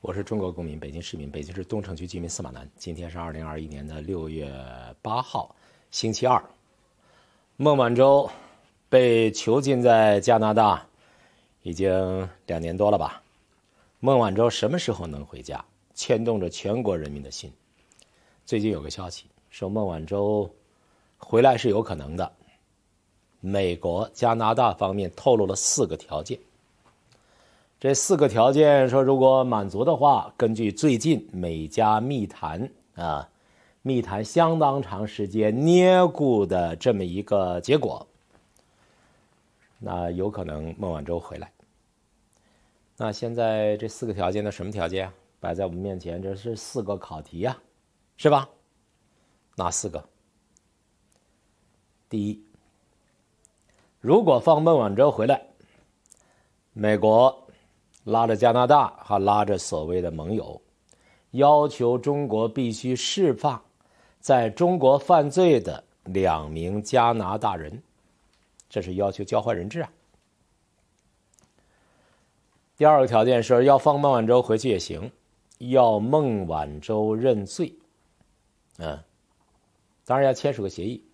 我是中国公民，北京市民，北京市东城区居民司马南。今天是二零二一年的六月八号，星期二。孟晚舟被囚禁在加拿大已经两年多了吧？孟晚舟什么时候能回家，牵动着全国人民的心。最近有个消息说，孟晚舟回来是有可能的。美国、加拿大方面透露了四个条件。这四个条件说，如果满足的话，根据最近美加密谈啊，密谈相当长时间捏固的这么一个结果，那有可能孟晚舟回来。那现在这四个条件的什么条件摆在我们面前？这是四个考题呀，是吧？哪四个？第一，如果放孟晚舟回来，美国。拉着加拿大，还拉着所谓的盟友，要求中国必须释放在中国犯罪的两名加拿大人，这是要求交换人质啊。第二个条件是要放孟晚舟回去也行，要孟晚舟认罪，嗯，当然要签署个协议，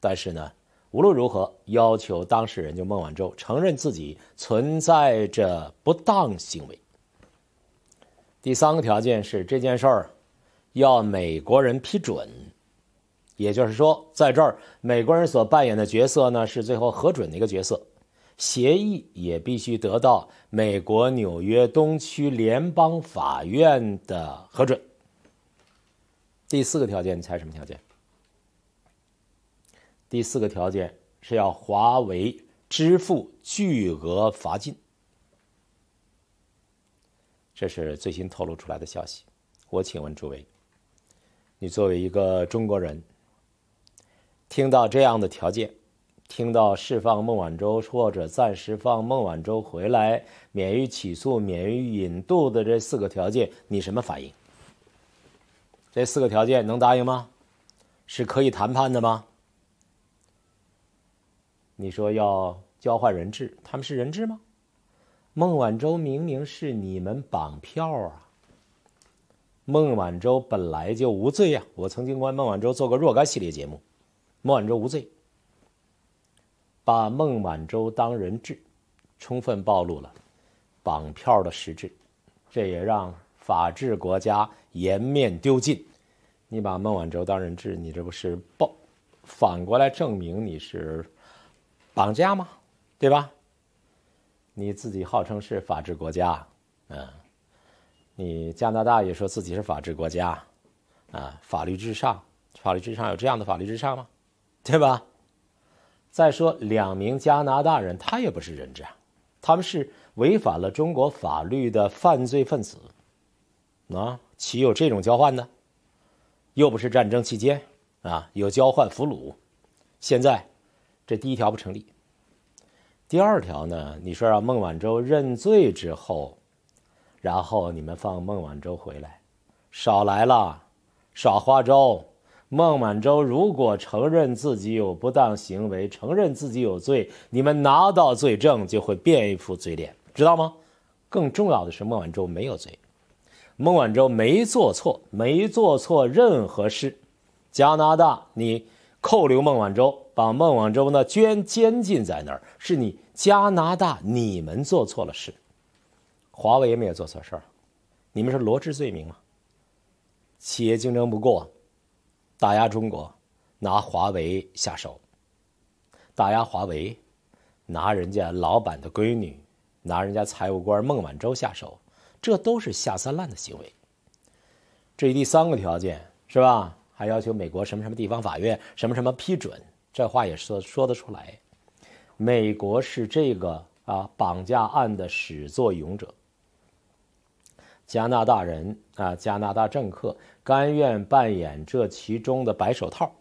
但是呢。无论如何，要求当事人就孟晚舟承认自己存在着不当行为。第三个条件是这件事儿要美国人批准，也就是说，在这儿美国人所扮演的角色呢是最后核准的一个角色，协议也必须得到美国纽约东区联邦法院的核准。第四个条件，你猜什么条件？第四个条件是要华为支付巨额罚金，这是最新透露出来的消息。我请问诸位，你作为一个中国人，听到这样的条件，听到释放孟晚舟或者暂时放孟晚舟回来、免于起诉、免于引渡的这四个条件，你什么反应？这四个条件能答应吗？是可以谈判的吗？你说要交换人质，他们是人质吗？孟晚舟明明是你们绑票啊！孟晚舟本来就无罪呀！我曾经关孟晚舟做过若干系列节目，孟晚舟无罪。把孟晚舟当人质，充分暴露了绑票的实质，这也让法治国家颜面丢尽。你把孟晚舟当人质，你这不是暴，反过来证明你是。绑架吗？对吧？你自己号称是法治国家，嗯，你加拿大也说自己是法治国家，啊，法律至上，法律至上有这样的法律至上吗？对吧？再说两名加拿大人，他也不是人质啊，他们是违反了中国法律的犯罪分子，啊，岂有这种交换呢？又不是战争期间啊，有交换俘虏，现在。这第一条不成立。第二条呢？你说让孟晚舟认罪之后，然后你们放孟晚舟回来，少来了，耍花招。孟晚舟如果承认自己有不当行为，承认自己有罪，你们拿到罪证就会变一副嘴脸，知道吗？更重要的是，孟晚舟没有罪，孟晚舟没做错，没做错任何事。加拿大，你扣留孟晚舟。把孟晚舟呢捐监禁在那儿，是你加拿大，你们做错了事，华为没有做错事儿，你们是罗织罪名吗？企业竞争不过，打压中国，拿华为下手，打压华为，拿人家老板的闺女，拿人家财务官孟晚舟下手，这都是下三滥的行为。至于第三个条件，是吧？还要求美国什么什么地方法院什么什么批准。这话也说说得出来，美国是这个啊绑架案的始作俑者，加拿大人啊加拿大政客甘愿扮演这其中的白手套。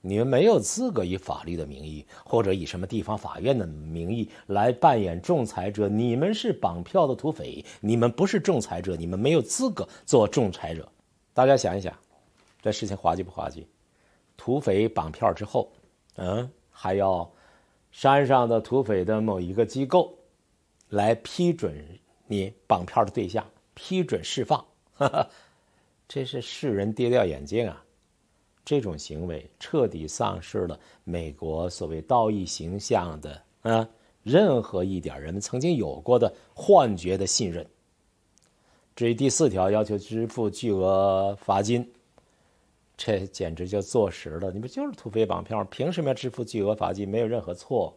你们没有资格以法律的名义或者以什么地方法院的名义来扮演仲裁者，你们是绑票的土匪，你们不是仲裁者，你们没有资格做仲裁者。大家想一想，这事情滑稽不滑稽？土匪绑票之后，嗯，还要山上的土匪的某一个机构来批准你绑票的对象，批准释放，这是世人跌掉眼镜啊！这种行为彻底丧失了美国所谓道义形象的啊任何一点人们曾经有过的幻觉的信任。至于第四条，要求支付巨额罚金。这简直就坐实了！你不就是土匪绑票凭什么要支付巨额罚金？没有任何错，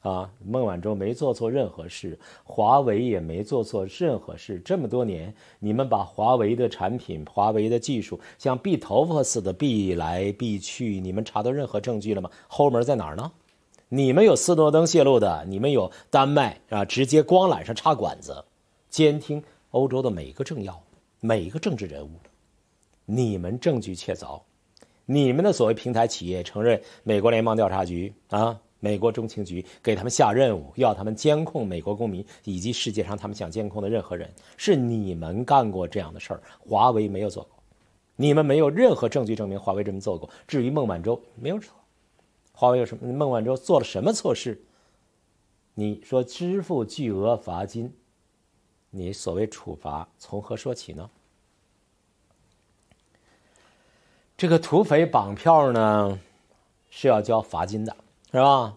啊！孟晚舟没做错任何事，华为也没做错任何事。这么多年，你们把华为的产品、华为的技术像剃头发似的剃来剃去，你们查到任何证据了吗？后门在哪儿呢？你们有斯诺登泄露的，你们有丹麦啊，直接光缆上插管子，监听欧洲的每一个政要、每一个政治人物。你们证据确凿，你们的所谓平台企业承认美国联邦调查局啊，美国中情局给他们下任务，要他们监控美国公民以及世界上他们想监控的任何人，是你们干过这样的事儿，华为没有做过，你们没有任何证据证明华为这么做过。至于孟晚舟没有错，华为有什么？孟晚舟做了什么错事？你说支付巨额罚金，你所谓处罚从何说起呢？这个土匪绑票呢，是要交罚金的，是吧？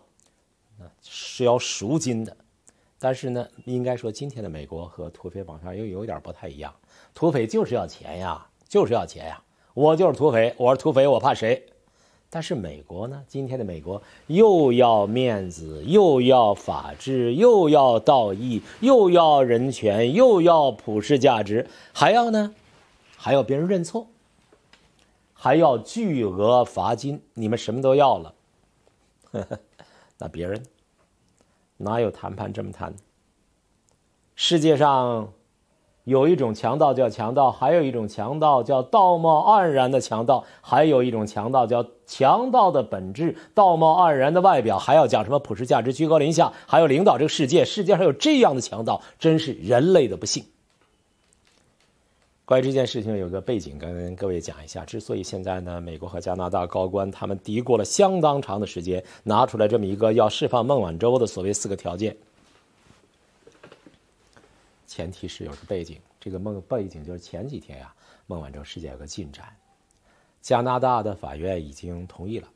是要赎金的。但是呢，应该说今天的美国和土匪绑票又有点不太一样。土匪就是要钱呀，就是要钱呀。我就是土匪，我是土匪，我怕谁？但是美国呢，今天的美国又要面子，又要法治，又要道义，又要人权，又要普世价值，还要呢，还要别人认错。还要巨额罚金，你们什么都要了，那别人哪有谈判这么谈？世界上有一种强盗叫强盗，还有一种强盗叫道貌岸然的强盗，还有一种强盗叫强盗的本质，道貌岸然的外表，还要讲什么普世价值，居高临下，还要领导这个世界。世界上有这样的强盗，真是人类的不幸。关于这件事情，有个背景跟各位讲一下。之所以现在呢，美国和加拿大高官他们嘀咕了相当长的时间，拿出来这么一个要释放孟晚舟的所谓四个条件，前提是有个背景。这个孟背景就是前几天呀，孟晚舟事件有个进展，加拿大的法院已经同意了，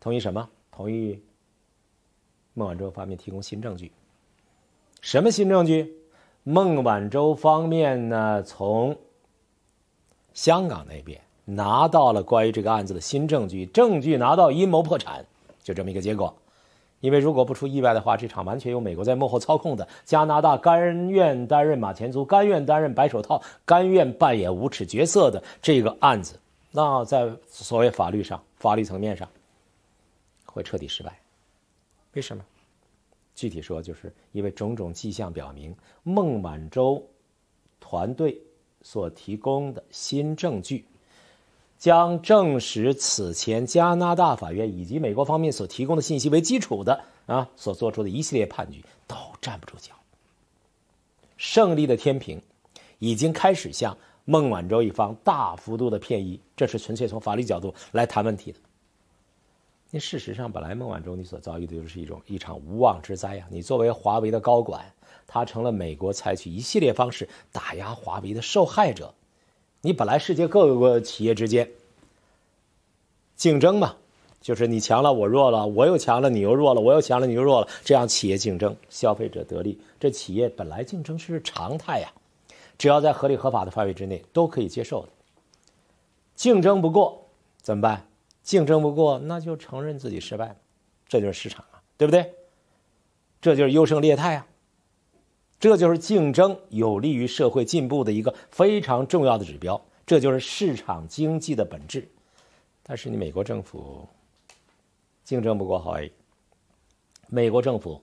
同意什么？同意孟晚舟方面提供新证据。什么新证据？孟晚舟方面呢，从香港那边拿到了关于这个案子的新证据，证据拿到，阴谋破产，就这么一个结果。因为如果不出意外的话，这场完全由美国在幕后操控的，加拿大甘愿担任马前卒，甘愿担任白手套，甘愿扮演无耻角色的这个案子，那在所谓法律上、法律层面上会彻底失败。为什么？具体说，就是因为种种迹象表明，孟晚舟团队所提供的新证据，将证实此前加拿大法院以及美国方面所提供的信息为基础的啊所做出的一系列判决都站不住脚。胜利的天平已经开始向孟晚舟一方大幅度的偏移，这是纯粹从法律角度来谈问题的。那事实上，本来孟晚舟你所遭遇的就是一种一场无妄之灾呀！你作为华为的高管，他成了美国采取一系列方式打压华为的受害者。你本来世界各个企业之间竞争嘛，就是你强了我弱了，我又强了你又弱了，我又强了你又弱了，这样企业竞争，消费者得利。这企业本来竞争是常态呀，只要在合理合法的范围之内都可以接受的。竞争不过怎么办？竞争不过，那就承认自己失败这就是市场啊，对不对？这就是优胜劣汰啊，这就是竞争有利于社会进步的一个非常重要的指标，这就是市场经济的本质。但是你美国政府竞争不过华为，美国政府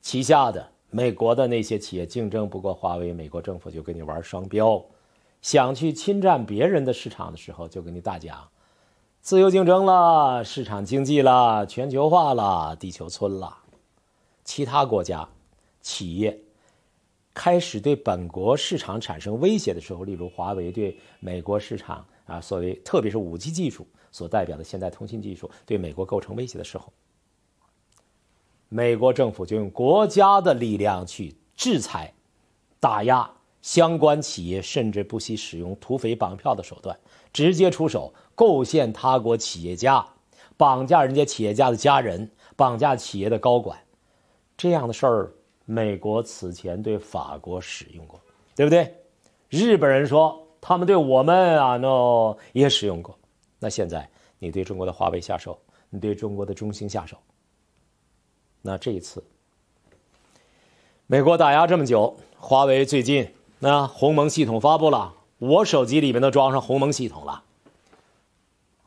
旗下的美国的那些企业竞争不过华为，美国政府就跟你玩双标，想去侵占别人的市场的时候，就跟你大讲。自由竞争了，市场经济了，全球化了，地球村了。其他国家、企业开始对本国市场产生威胁的时候，例如华为对美国市场啊，所谓特别是五 G 技术所代表的现代通信技术对美国构成威胁的时候，美国政府就用国家的力量去制裁、打压相关企业，甚至不惜使用土匪绑票的手段，直接出手。构陷他国企业家，绑架人家企业家的家人，绑架企业的高管，这样的事儿，美国此前对法国使用过，对不对？日本人说他们对我们啊，n o 也使用过。那现在你对中国的华为下手，你对中国的中兴下手，那这一次，美国打压这么久，华为最近那鸿蒙系统发布了，我手机里面都装上鸿蒙系统了。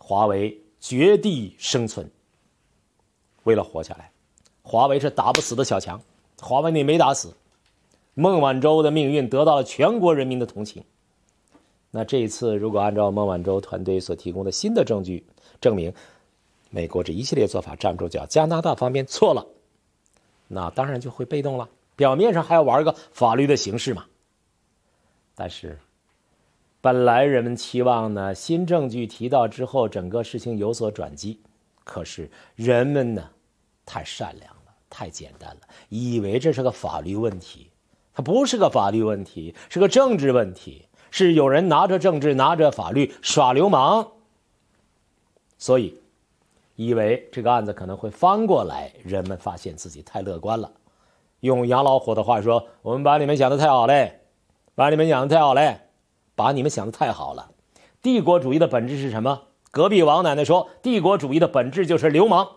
华为绝地生存，为了活下来，华为是打不死的小强。华为你没打死，孟晚舟的命运得到了全国人民的同情。那这一次，如果按照孟晚舟团队所提供的新的证据证明，美国这一系列做法站不住脚，加拿大方面错了，那当然就会被动了。表面上还要玩个法律的形式嘛，但是。本来人们期望呢，新证据提到之后，整个事情有所转机。可是人们呢，太善良了，太简单了，以为这是个法律问题，它不是个法律问题，是个政治问题，是有人拿着政治、拿着法律耍流氓。所以，以为这个案子可能会翻过来，人们发现自己太乐观了。用杨老虎的话说：“我们把你们想得太好嘞，把你们想得太好嘞。”把你们想的太好了，帝国主义的本质是什么？隔壁王奶奶说，帝国主义的本质就是流氓。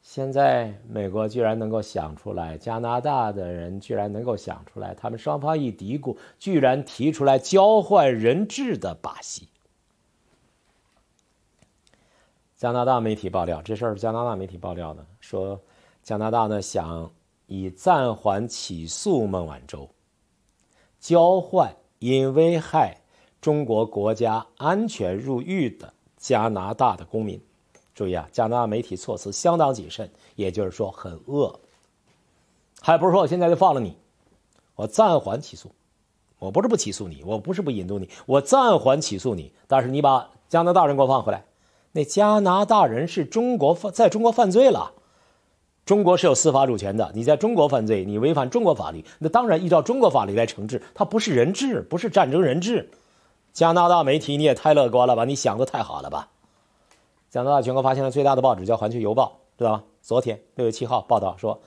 现在美国居然能够想出来，加拿大的人居然能够想出来，他们双方一嘀咕，居然提出来交换人质的把戏。加拿大媒体爆料，这事儿是加拿大媒体爆料的，说加拿大呢想以暂缓起诉孟晚舟。交换因危害中国国家安全入狱的加拿大的公民。注意啊，加拿大媒体措辞相当谨慎，也就是说很恶，还不是说我现在就放了你，我暂缓起诉，我不是不起诉你，我不是不引渡你，我暂缓起诉你，但是你把加拿大人给我放回来，那加拿大人是中国犯，在中国犯罪了。中国是有司法主权的。你在中国犯罪，你违反中国法律，那当然依照中国法律来惩治。他不是人质，不是战争人质。加拿大媒体，你也太乐观了吧？你想得太好了吧？加拿大全国发现了最大的报纸叫《环球邮报》，知道吗？昨天六月七号报道说，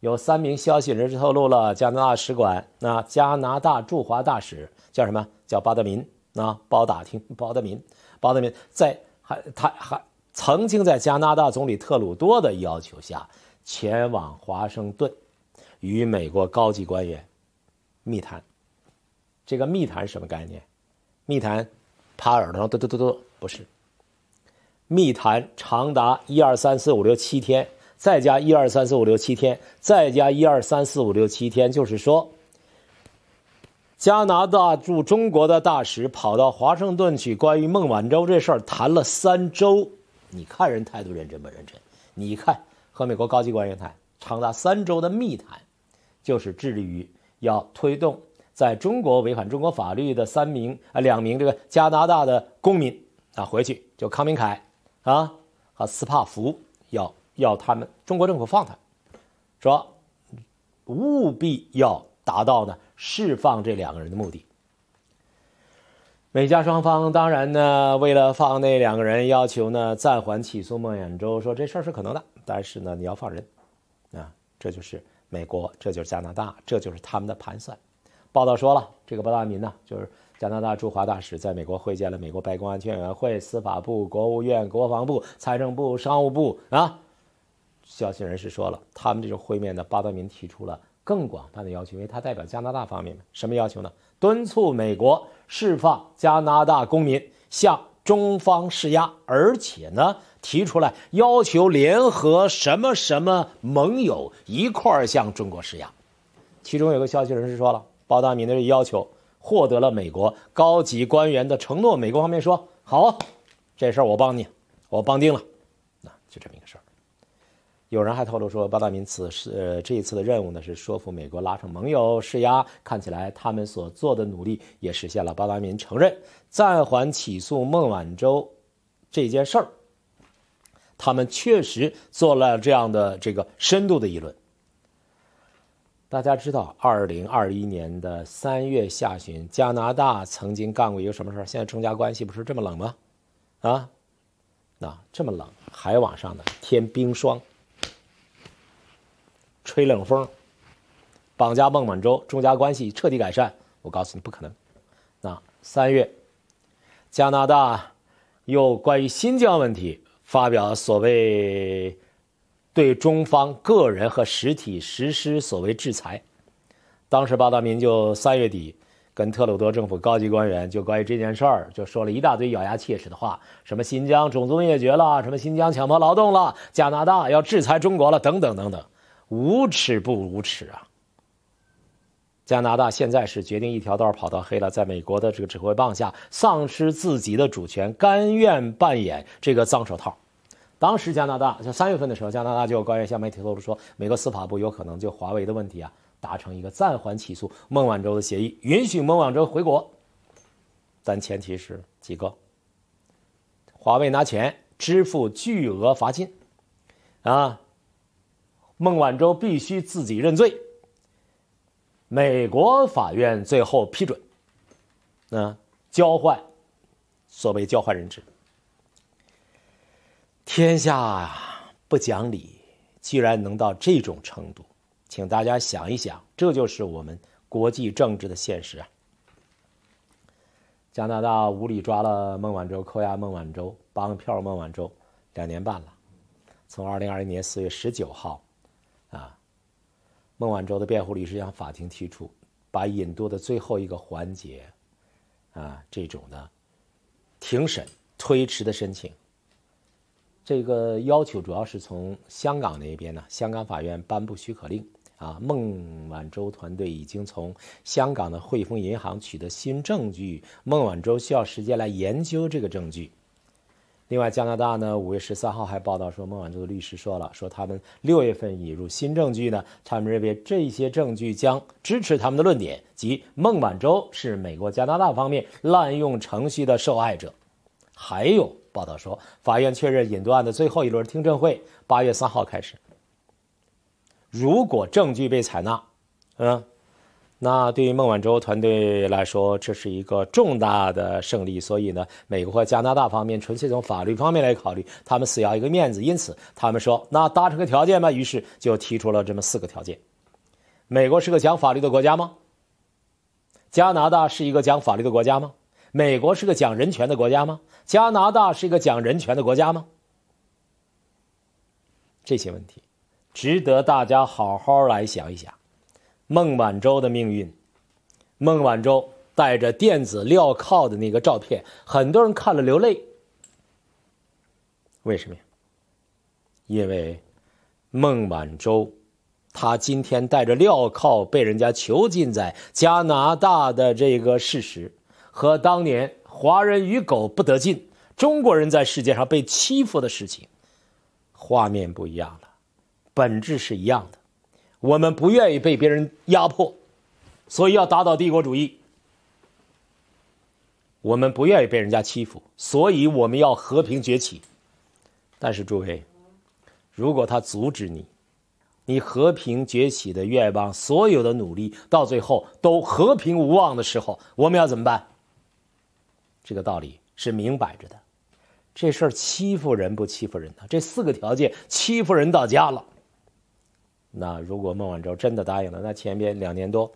有三名消息人士透露了加拿大使馆，那加拿大驻华大使叫什么？叫巴德民啊？包打听，包德民，包德民在还他还曾经在加拿大总理特鲁多的要求下。前往华盛顿，与美国高级官员密谈。这个密谈什么概念？密谈，趴耳朵上，嘟嘟嘟嘟，不是。密谈长达一二三四五六七天，再加一二三四五六七天，再加一二三四五六七天。就是说，加拿大驻中国的大使跑到华盛顿去，关于孟晚舟这事儿谈了三周。你看人态度认真不认真？你看。和美国高级官员谈长达三周的密谈，就是致力于要推动在中国违反中国法律的三名啊两名这个加拿大的公民啊回去，就康明凯啊和斯帕福，要要他们中国政府放他，说务必要达到呢释放这两个人的目的。美加双方当然呢为了放那两个人，要求呢暂缓起诉孟晚舟，说这事儿是可能的。但是呢，你要放人，啊，这就是美国，这就是加拿大，这就是他们的盘算。报道说了，这个巴德民呢，就是加拿大驻华大使，在美国会见了美国白宫安全委员会、司法部、国务院、国防部、财政部、商务部啊。消息人士说了，他们这种会面呢，巴德民提出了更广泛的要求，因为他代表加拿大方面。什么要求呢？敦促美国释放加拿大公民，向中方施压，而且呢。提出来要求联合什么什么盟友一块儿向中国施压，其中有个消息人士说了，鲍大民的要求获得了美国高级官员的承诺。美国方面说：“好，这事儿我帮你，我帮定了。”那就这么一个事儿。有人还透露说，巴大民此呃这一次的任务呢是说服美国拉上盟友施压。看起来他们所做的努力也实现了。巴大民承认暂缓起诉孟晚舟这件事儿。他们确实做了这样的这个深度的议论。大家知道，二零二一年的三月下旬，加拿大曾经干过一个什么事儿？现在中加关系不是这么冷吗？啊，那这么冷，海往上呢，天冰霜，吹冷风，绑架孟晚舟，中加关系彻底改善？我告诉你，不可能。那三月，加拿大又关于新疆问题。发表所谓对中方个人和实体实施所谓制裁，当时巴达民就三月底跟特鲁多政府高级官员就关于这件事儿就说了一大堆咬牙切齿的话，什么新疆种族灭绝了，什么新疆强迫劳动了，加拿大要制裁中国了，等等等等，无耻不无耻啊！加拿大现在是决定一条道跑到黑了，在美国的这个指挥棒下，丧失自己的主权，甘愿扮演这个脏手套。当时加拿大就三月份的时候，加拿大就有官员向媒体透露说，美国司法部有可能就华为的问题啊，达成一个暂缓起诉孟晚舟的协议，允许孟晚舟回国，但前提是几个：华为拿钱支付巨额罚金，啊，孟晚舟必须自己认罪。美国法院最后批准，那交换，所谓交换人质。天下不讲理，居然能到这种程度，请大家想一想，这就是我们国际政治的现实啊！加拿大无理抓了孟晚舟，扣押孟晚舟，绑票孟晚舟两年半了，从二零二零年四月十九号，啊。孟晚舟的辩护律师向法庭提出，把引渡的最后一个环节，啊，这种的庭审推迟的申请。这个要求主要是从香港那边呢，香港法院颁布许可令啊。孟晚舟团队已经从香港的汇丰银行取得新证据，孟晚舟需要时间来研究这个证据。另外，加拿大呢，五月十三号还报道说，孟晚舟的律师说了，说他们六月份引入新证据呢，他们认为这些证据将支持他们的论点，即孟晚舟是美国、加拿大方面滥用程序的受害者。还有报道说，法院确认引渡案的最后一轮听证会八月三号开始。如果证据被采纳，嗯。那对于孟晚舟团队来说，这是一个重大的胜利。所以呢，美国和加拿大方面纯粹从法律方面来考虑，他们死要一个面子。因此，他们说：“那达成个条件吧。”于是就提出了这么四个条件：美国是个讲法律的国家吗？加拿大是一个讲法律的国家吗？美国是个讲人权的国家吗？加拿大是一个讲人权的国家吗？这些问题，值得大家好好来想一想。孟晚舟的命运，孟晚舟带着电子镣铐的那个照片，很多人看了流泪。为什么呀？因为孟晚舟，他今天带着镣铐被人家囚禁在加拿大的这个事实，和当年华人与狗不得进、中国人在世界上被欺负的事情，画面不一样了，本质是一样的。我们不愿意被别人压迫，所以要打倒帝国主义。我们不愿意被人家欺负，所以我们要和平崛起。但是，诸位，如果他阻止你，你和平崛起的愿望，所有的努力，到最后都和平无望的时候，我们要怎么办？这个道理是明摆着的。这事儿欺负人不欺负人呢？这四个条件欺负人到家了。那如果孟晚舟真的答应了，那前边两年多，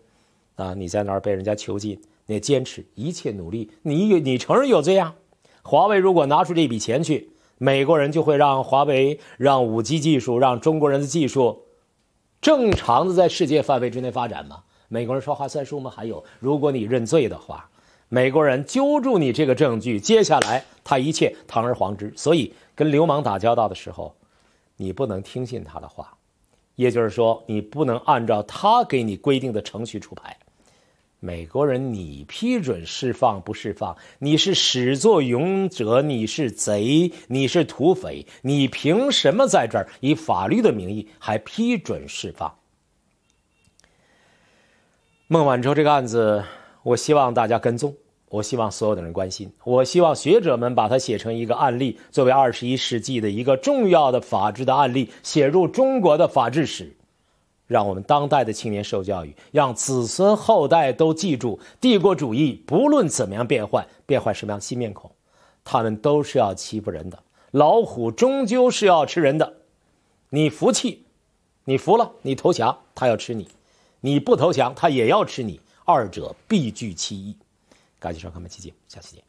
啊，你在那儿被人家囚禁，你坚持一切努力，你你承认有罪呀？华为如果拿出这笔钱去，美国人就会让华为、让五 G 技术、让中国人的技术，正常的在世界范围之内发展吗？美国人说话算数吗？还有，如果你认罪的话，美国人揪住你这个证据，接下来他一切堂而皇之。所以，跟流氓打交道的时候，你不能听信他的话。也就是说，你不能按照他给你规定的程序出牌。美国人，你批准释放不释放？你是始作俑者，你是贼，你是土匪，你凭什么在这儿以法律的名义还批准释放？孟晚舟这个案子，我希望大家跟踪。我希望所有的人关心，我希望学者们把它写成一个案例，作为二十一世纪的一个重要的法治的案例，写入中国的法治史，让我们当代的青年受教育，让子孙后代都记住：帝国主义不论怎么样变换，变换什么样的新面孔，他们都是要欺负人的。老虎终究是要吃人的，你服气，你服了，你投降，他要吃你；你不投降，他也要吃你，二者必具其一。感谢收看本期节目，下期见。